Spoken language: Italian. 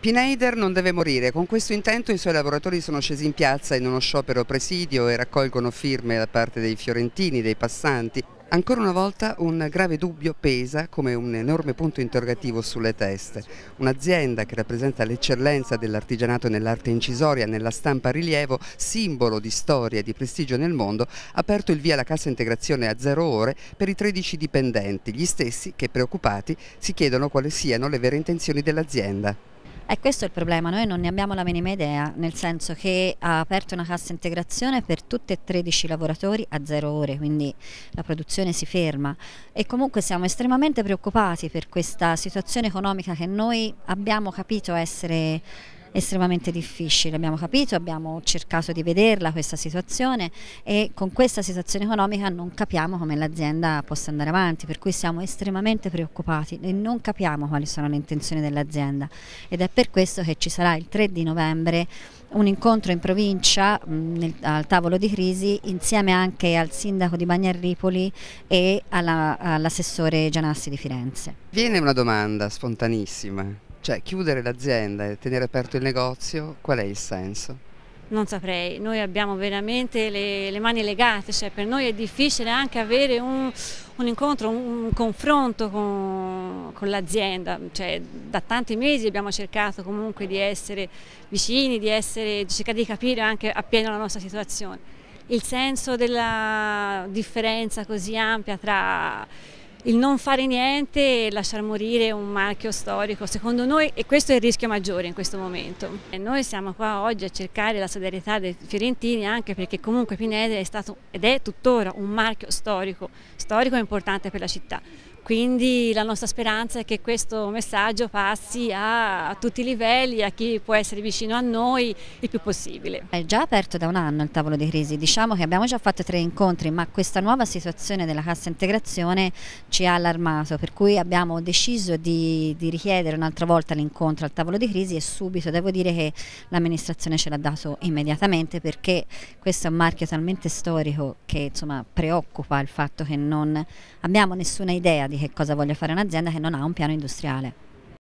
Pineider non deve morire. Con questo intento i suoi lavoratori sono scesi in piazza in uno sciopero presidio e raccolgono firme da parte dei fiorentini, dei passanti. Ancora una volta un grave dubbio pesa come un enorme punto interrogativo sulle teste. Un'azienda che rappresenta l'eccellenza dell'artigianato nell'arte incisoria, nella stampa a rilievo, simbolo di storia e di prestigio nel mondo, ha aperto il via alla cassa integrazione a zero ore per i 13 dipendenti, gli stessi che preoccupati si chiedono quali siano le vere intenzioni dell'azienda. E questo è il problema, noi non ne abbiamo la minima idea, nel senso che ha aperto una cassa integrazione per tutte e 13 lavoratori a zero ore, quindi la produzione si ferma e comunque siamo estremamente preoccupati per questa situazione economica che noi abbiamo capito essere estremamente difficile, abbiamo capito, abbiamo cercato di vederla questa situazione e con questa situazione economica non capiamo come l'azienda possa andare avanti, per cui siamo estremamente preoccupati e non capiamo quali sono le intenzioni dell'azienda ed è per questo che ci sarà il 3 di novembre un incontro in provincia mh, mm, nel, al tavolo di crisi insieme anche al sindaco di Bagnarripoli e all'assessore all Gianassi di Firenze. Viene una domanda spontanissima. Cioè chiudere l'azienda e tenere aperto il negozio, qual è il senso? Non saprei, noi abbiamo veramente le, le mani legate, cioè per noi è difficile anche avere un, un incontro, un confronto con, con l'azienda, cioè, da tanti mesi abbiamo cercato comunque di essere vicini, di, essere, di cercare di capire anche appieno la nostra situazione. Il senso della differenza così ampia tra il non fare niente e lasciar morire un marchio storico, secondo noi, e questo è il rischio maggiore in questo momento. E noi siamo qua oggi a cercare la solidarietà dei fiorentini anche perché comunque Pineda è stato ed è tuttora un marchio storico, storico e importante per la città. Quindi la nostra speranza è che questo messaggio passi a, a, tutti i livelli, a chi può essere vicino a noi il più possibile. È già aperto da un anno il tavolo di crisi, diciamo che abbiamo già fatto tre incontri, ma questa nuova situazione della cassa integrazione ci ha allarmato, per cui abbiamo deciso di, di richiedere un'altra volta l'incontro al tavolo di crisi e subito devo dire che l'amministrazione ce l'ha dato immediatamente perché questo è un marchio talmente storico che insomma, preoccupa il fatto che non abbiamo nessuna idea di che cosa voglia fare un'azienda che non ha un piano industriale.